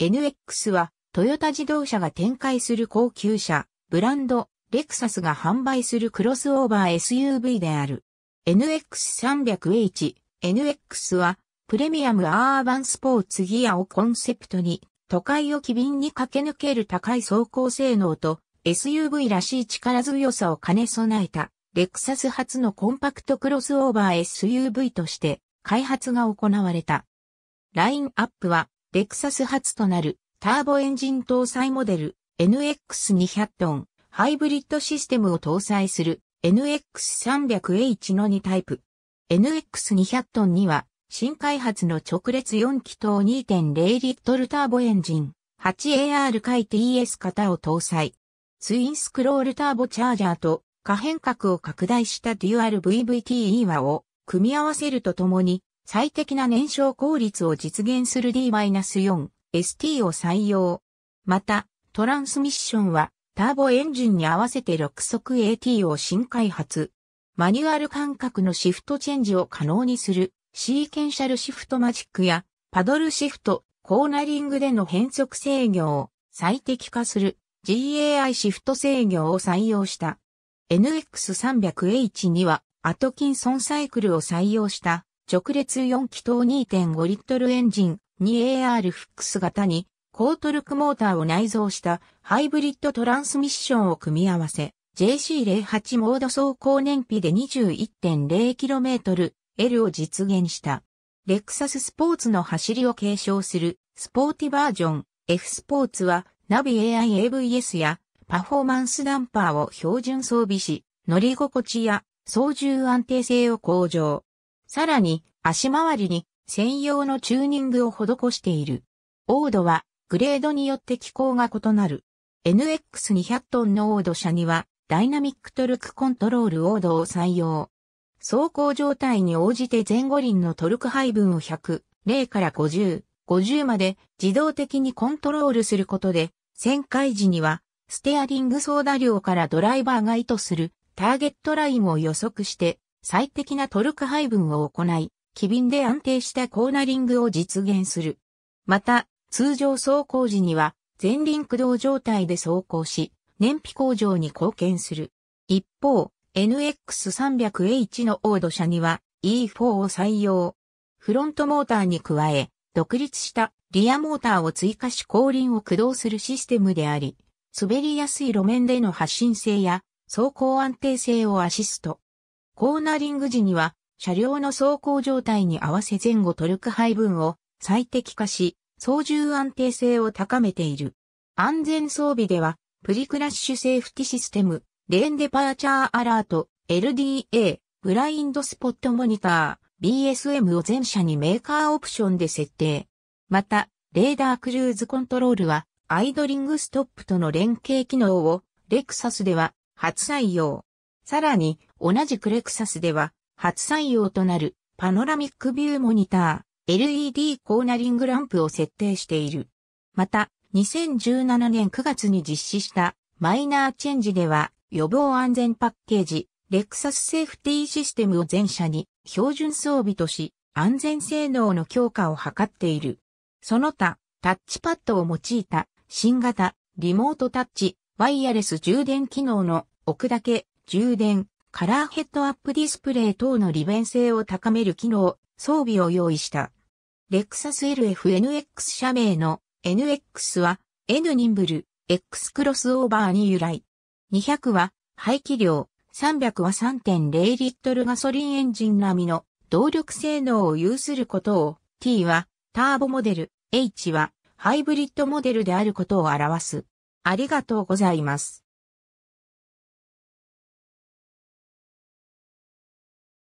NX はトヨタ自動車が展開する高級車、ブランド、レクサスが販売するクロスオーバー SUV である。NX300H、NX はプレミアムアーバンスポーツギアをコンセプトに都会を機敏に駆け抜ける高い走行性能と SUV らしい力強さを兼ね備えたレクサス初のコンパクトクロスオーバー SUV として開発が行われた。ラインアップはレクサス初となるターボエンジン搭載モデル NX200 トンハイブリッドシステムを搭載する NX300H の2タイプ。NX200 トンには新開発の直列4気筒2.0リットルターボエンジン 8AR 回 TS 型を搭載。ツインスクロールターボチャージャーと可変角を拡大したデュアル VVTE 和を組み合わせるとともに最適な燃焼効率を実現する D-4ST を採用。また、トランスミッションはターボエンジンに合わせて6速 AT を新開発。マニュアル感覚のシフトチェンジを可能にするシーケンシャルシフトマジックやパドルシフト、コーナリングでの変速制御を最適化する GAI シフト制御を採用した。NX300H にはアトキンソンサイクルを採用した直列4気筒2.5リットルエンジン 2AR フックス型に高トルクモーターを内蔵したハイブリッドトランスミッションを組み合わせ JC08 モード走行燃費で 21.0km L を実現した。レクサススポーツの走りを継承するスポーティバージョン F スポーツはナビ AIAVS やパフォーマンスダンパーを標準装備し乗り心地や操縦安定性を向上。さらに、足回りに専用のチューニングを施している。オードは、グレードによって機構が異なる。NX200 トンのオード車には、ダイナミックトルクコントロールオードを採用。走行状態に応じて前後輪のトルク配分を100、0から50、50まで自動的にコントロールすることで、旋回時には、ステアリング操舵量からドライバーが意図するターゲットラインを予測して最適なトルク配分を行い、機敏で安定したコーナリングを実現する。また、通常走行時には、前輪駆動状態で走行し、燃費向上に貢献する。一方、NX300H のオード車には E4 を採用。フロントモーターに加え、独立したリアモーターを追加し後輪を駆動するシステムであり、滑りやすい路面での発進性や走行安定性をアシスト。コーナリング時には、車両の走行状態に合わせ前後トルク配分を最適化し、操縦安定性を高めている。安全装備では、プリクラッシュセーフティシステム、レーンデパーチャーアラート、LDA、ブラインドスポットモニター、BSM を全車にメーカーオプションで設定。また、レーダークルーズコントロールは、アイドリングストップとの連携機能を、レクサスでは初採用。さらに、同じくレクサスでは、初採用となるパノラミックビューモニター、LED コーナリングランプを設定している。また、2017年9月に実施したマイナーチェンジでは予防安全パッケージ、レクサスセーフティーシステムを全社に標準装備とし、安全性能の強化を図っている。その他、タッチパッドを用いた新型リモートタッチワイヤレス充電機能の置くだけ充電カラーヘッドアップディスプレイ等の利便性を高める機能、装備を用意した。レクサス LFNX 社名の NX は N ニンブル X クロスオーバーに由来。200は排気量、300は3.0リットルガソリンエンジン並みの動力性能を有することを、T はターボモデル、H はハイブリッドモデルであることを表す。ありがとうございます。